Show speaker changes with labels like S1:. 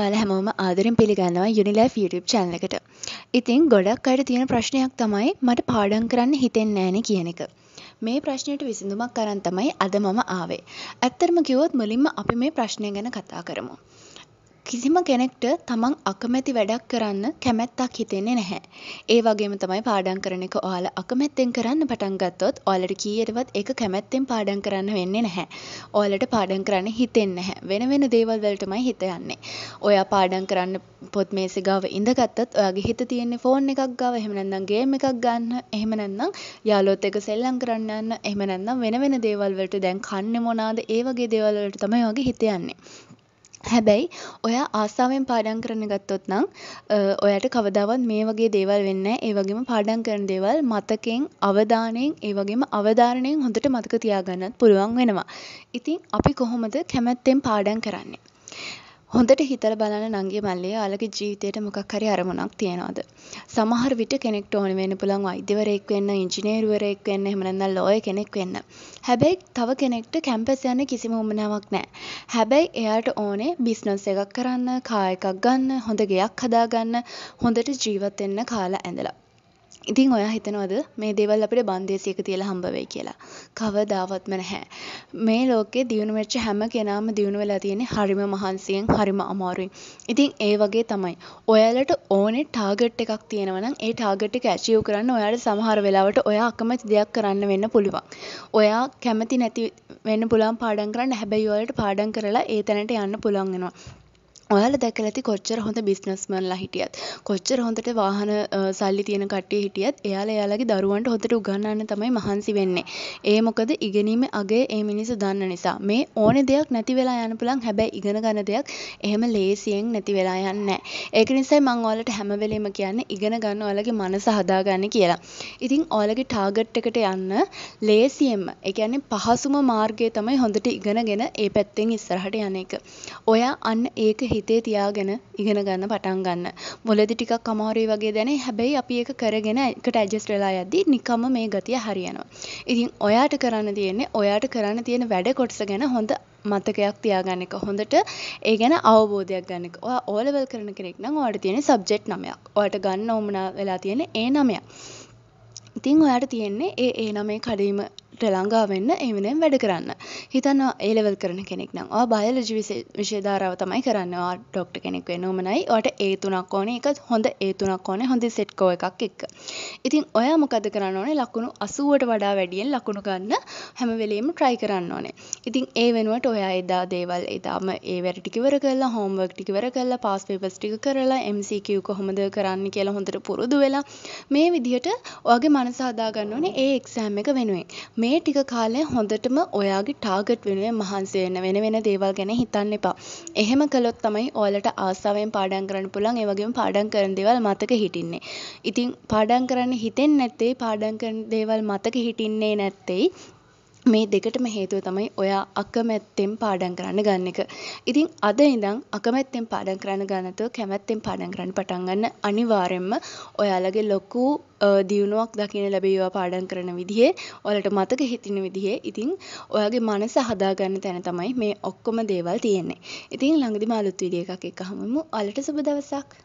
S1: ඔයාලා හැමෝම ආදරෙන් පිළිගන්නවා යුනිලයිෆ් YouTube channel එකට. ඉතින් ගොඩක් අයට තියෙන ප්‍රශ්නයක් තමයි මට පාඩම් කරන්න හිතෙන්නේ නැහැනේ කියන එක. මේ ප්‍රශ්නයට විසඳුමක් අරන් තමයි අද මම ආවේ. ඇත්තටම කිව්වොත් මුලින්ම අපි මේ ප්‍රශ්නය ගැන කතා කරමු. කිසිම කෙනෙක්ට තමන් අකමැති වැඩක් කරන්න කැමැත්තක් හිතෙන්නේ නැහැ. ඒ වගේම තමයි පාඩම් කරන එක ඔයාලා අකමැත්තෙන් කරන්න පටන් ගත්තොත් ඔයාලට කීයටවත් ඒක කැමැත්තෙන් පාඩම් කරන්න වෙන්නේ නැහැ. ඔයාලට පාඩම් කරන්න හිතෙන්නේ නැහැ. වෙන වෙන දේවල් වලටමයි හිත යන්නේ. ඔයා පාඩම් කරන්න පොත් මේසෙ ගාව ඉඳගත්තත් ඔයාගේ හිත තියෙන්නේ ෆෝන් එකක් ගාව, එහෙම නැත්නම් ගේම් එකක් ගන්න, එහෙම නැත්නම් යාළුවොත් එක්ක සෙල්ලම් කරන්න යන්න, එහෙම නැත්නම් වෙන වෙන දේවල් වලට දැන් කන්නේ මොනවාද, ඒ වගේ දේවල් වලට තමයි ඔයාගේ හිත යන්නේ. හැබැයි ඔයා ආසාවෙන් පාඩම් කරන්න ගත්තොත් නම් ඔයාට කවදාවත් මේ වගේ දේවල් වෙන්නේ නෑ. ඒ වගේම පාඩම් කරන දේවල් මතකෙන් අවධානයෙන් ඒ වගේම අවධාරණයෙන් හොඳට මතක තියාගන්නත් පුළුවන් වෙනවා. ඉතින් අපි කොහොමද කැමැත්තෙන් පාඩම් කරන්නේ. හොඳට හිතල බලන්න නංගි මල්ලේ යාලගේ ජීවිතයට මොකක් හරි අරමුණක් තියෙනවද සමහර විට කෙනෙක්ට ඕන වෙන්න පුළුවන් වෛද්‍යවරයෙක් වෙන්න ඉංජිනේරුවරයෙක් වෙන්න එහෙම නැත්නම් ලෝයර් කෙනෙක් වෙන්න හැබැයි තව කෙනෙක්ට කැම්පස් යන්න කිසිම උවමනාවක් නැහැ හැබැයි එයාට ඕනේ බිස්නස් එකක් කරන්න කාර් එකක් ගන්න හොඳ ගෙයක් හදාගන්න හොඳට ජීවත් වෙන්න කාලා ඇඳලා ඉතින් ඔයා හිතනවද මේ දේවල් අපිට බන්දේසියක තියලා හම්බ වෙයි කියලා. කවදාවත්ම නැහැ. මේ ලෝකේ දියුණු වෙච්ච හැම කෙනාම දියුණු වෙලා තියෙන්නේ හරිම මහන්සියෙන් හරිම අමාරුවෙන්. ඉතින් ඒ වගේ තමයි. ඔයාලට ඕනේ ටාගට් එකක් තියෙනවා නම් ඒ ටාගට් එක ඇචීව් කරන්න ඔයාලට සමහර වෙලාවට ඔයා අකමැති දෙයක් කරන්න වෙන්න පුළුවන්. ඔයා කැමති නැති වෙන්න පුළුවන් පාඩම් කරන්න. හැබැයි ඔයාලට පාඩම් කරලා ඒ තැනට යන්න පුළුවන් වෙනවා. ඔයාල දැකලා ඇති කොච්චර හොඳ බිස්නස්මන්ලා හිටියත් කොච්චර හොඳට වාහන සල්ලි තියෙන කට්ටිය හිටියත් එයාලා එයාලගේ දරුවන්ට හොඳට උගන්වන්න තමයි මහන්සි වෙන්නේ. ඒ මොකද ඉගෙනීම අගේ ඒ මිනිස්සු දන්න නිසා. මේ ඕනේ දෙයක් නැති වෙලා යන්න පුළුවන්. හැබැයි ඉගෙන ගන්න දෙයක් එහෙම ලේසියෙන් නැති වෙලා යන්නේ නැහැ. ඒක නිසා මම ඔයාලට හැම වෙලෙම කියන්නේ ඉගෙන ගන්න ඔයාලගේ මනස හදාගන්න කියලා. ඉතින් ඔයාලගේ ටාගට් එකට යන්න ලේසියෙන්ම ඒ කියන්නේ පහසුම මාර්ගය තමයි හොඳට ඉගෙනගෙන ඒ පැත්තෙන් ඉස්සරහට යන එක. ඔයා අන්න ඒක හිතේ තියාගෙන ඉගෙන ගන්න පටන් ගන්න. මුලදි ටිකක් අමාරුයි වගේ දැනේ. හැබැයි අපි ඒක කරගෙන එකට ඇඩ්ජස්ට් වෙලා යද්දී නිකම්ම මේ ගතිය හරියනවා. ඉතින් ඔයාට කරන්න තියෙන්නේ ඔයාට කරන්න තියෙන වැඩ කොටස ගැන හොඳ මතකයක් තියාගන්න එක හොඳට ඒ ගැන අවබෝධයක් ගන්න එක. ඔයා ඕලෙවල් කරන කෙනෙක් නම් ඔයාට තියෙන සබ්ජෙක්ට් නමයක්. ඔයාට ගන්න ඕමනා වෙලා තියෙන ඒ නමයක්. ඉතින් ඔයාට තියෙන්නේ ඒ ඒ නමේ කඩීම ටෙලංගා වෙන්න ඒ වෙනුවෙන් වැඩ කරන්න. හිතන්න ඒලෙවල් කරන කෙනෙක් නම් ඔයා බයෝලොජි විෂය ධාරාව තමයි කරන්න. ඔයා ඩොක්ටර් කෙනෙක් වෙන්න ඕමනයි. ඔයාට ඒ තුනක් ඕනේ. ඒකත් හොඳ ඒ තුනක් ඕනේ. හොඳ සෙට් කෝ එකක් එක්ක. ඉතින් ඔයා මොකද කරන්න ඕනේ? ලකුණු 80ට වඩා වැඩියෙන් ලකුණු ගන්න හැම වෙලේම try කරන්න ඕනේ. ඉතින් ඒ වෙනුවට ඔයා එදා දේවල් එදාම ඒ වැඩ ටික ඉවර කරලා homework ටික ඉවර කරලා pass papers ටික කරලා MCQ කොහොමද කරන්න කියලා හොඳට පුරුදු වෙලා මේ විදිහට ඔයාගේ මනස හදා ගන්න ඕනේ ඒ එක්සෑම් එක වෙනුවෙන්. මේ මේ ටික කාලය හොඳටම ඔයාගේ ටාගට් වෙනුවෙන් මහන්සි වෙන්න වෙන වෙන දේවල් ගැන හිතන්න එපා. එහෙම කළොත් තමයි ඔයාලට ආසාවෙන් පාඩම් කරන්න පුළුවන්. ඒ වගේම පාඩම් කරන දේවල් මතක හිටින්නේ. ඉතින් පාඩම් කරන්න හිතෙන්නේ නැත්තේ පාඩම් කරන දේවල් මතක හිටින්නේ නැත්තේ මේ දෙකටම හේතුව තමයි ඔයා අකමැත්තෙන් පාඩම් කරන්න ගන්න එක. ඉතින් අද ඉඳන් අකමැත්තෙන් පාඩම් කරන්න ගන්න නැතුව කැමැත්තෙන් පාඩම් කරන්න පටන් ගන්න අනිවාර්යෙන්ම ඔයාලගේ ලොකු දියුණුවක් දකින්න ලැබේවා පාඩම් කරන විදිහේ ඔයාලට මතක හිටින විදිහේ ඉතින් ඔයාගේ මනස හදාගන්න තැන තමයි මේ ඔක්කොම දේවල් තියෙන්නේ. ඉතින් ළඟදිම අලුත් වීඩියෝ එකක් එක්ක හමුවෙමු. ඔයාලට සුබ දවසක්.